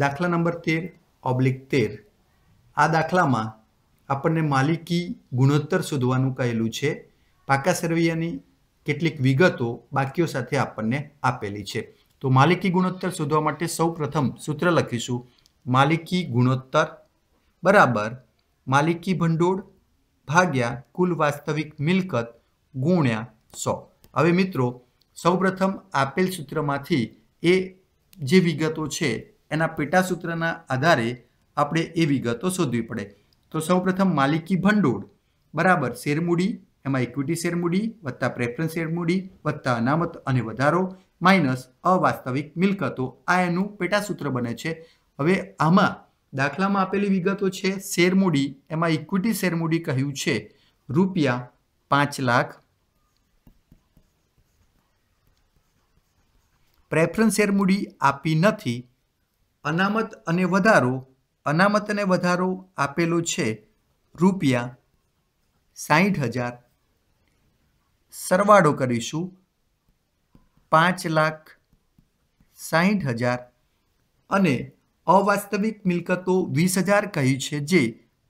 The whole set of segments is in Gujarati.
દાખલા નંબર તેર ઓબ્લિક તેર આ દાખલામાં આપણને માલિકી ગુણોત્તર શોધવાનું કહેલું છે પાકા સરવૈયાની કેટલીક વિગતો બાકીઓ સાથે આપણને આપેલી છે તો માલિકી ગુણોત્તર શોધવા માટે સૌ પ્રથમ સૂત્ર લખીશું માલિકી ગુણોત્તર બરાબર માલિકી ભંડોળ ભાગ્યા કુલ વાસ્તવિક મિલકત ગુણ્યા સો હવે મિત્રો સૌપ્રથમ આપેલ સૂત્રમાંથી એ જે વિગતો છે એના પેટાસૂત્રના આધારે આપણે એ વિગતો શોધવી પડે તો સૌપ્રથમ માલિકી ભંડોળ બરાબર શેરમૂડી એમાં ઇક્વિટી શેરમૂડી વત્તા પ્રેફરન્સ શેરમૂડી વત્તા અનામત અને વધારો માઇનસ અવાસ્તવિક મિલકતો આ એનું પેટાસૂત્ર બને છે હવે આમાં દાખલામાં આપેલી વિગતો છે શેરમૂડી એમાં ઇક્વિટી શેરમૂડી કહ્યું છે રૂપિયા પાંચ લાખ પ્રેફરન્સ શેરમૂડી આપી નથી અનામત અને વધારો અનામત અને વધારો આપેલો છે રૂપિયા સાહીઠ હજાર સરવાળો કરીશું પાંચ લાખ સાહીઠ હજાર અને અવાસ્તવિક મિલકતો વીસ હજાર કહી છે જે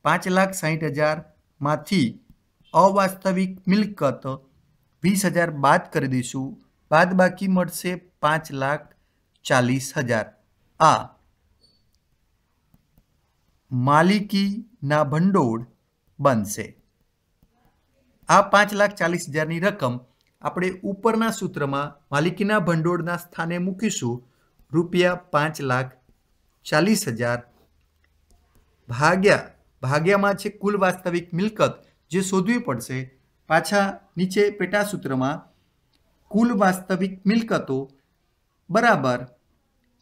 પાંચ લાખ સાહીઠ હજારમાંથી અવાસ્તવિક મિલકત વીસ હજાર બાદ કરી દઈશું બાદ બાકી મળશે પાંચ લાખ ચાલીસ હજાર આ માલિકીના ભંડોળ બનશે આ પાંચ લાખ ચાલીસ હજારની રકમ આપણે ઉપરના સૂત્રમાં માલિકીના ભંડોળના સ્થાને મૂકીશું રૂપિયા પાંચ લાખ ચાલીસ હજાર ભાગ્યા ભાગ્યામાં છે કુલ વાસ્તવિક મિલકત જે શોધવી પડશે પાછા નીચે પેટા સૂત્રમાં કુલ વાસ્તવિક મિલકતો બરાબર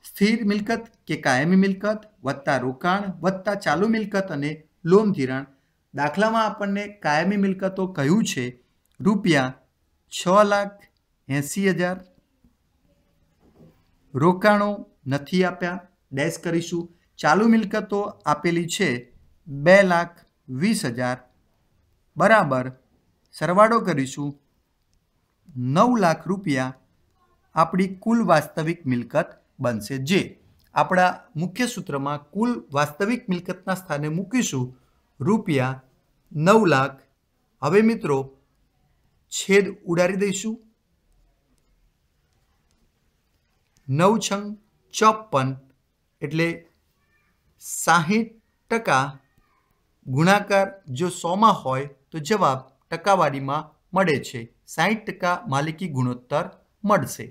સ્થિર મિલકત કે કાયમી મિલકત વત્તા રોકાણ વત્તા ચાલુ મિલકત અને લોન ધિરાણ દાખલામાં આપણને કાયમી મિલકતો કહ્યું છે રૂપિયા છ લાખ એંસી હજાર રોકાણો નથી આપ્યા ડેશ કરીશું ચાલુ મિલકતો આપેલી છે બે લાખ વીસ હજાર બરાબર સરવાળો કરીશું નવ લાખ રૂપિયા આપણી કુલ વાસ્તવિક મિલકત બનશે જે આપણા મુખ્ય સૂત્રમાં કુલ વાસ્તવિક મિલકતના સ્થાને મૂકીશું રૂપિયા નવ લાખ હવે મિત્રો છેદ ઉડારી દઈશું નવ છંગ ચોપન એટલે સાહીઠ ટકા ગુણાકાર જો સોમાં હોય તો જવાબ ટકાવારીમાં મળે છે સાહીઠ ટકા માલિકી ગુણોત્તર મળશે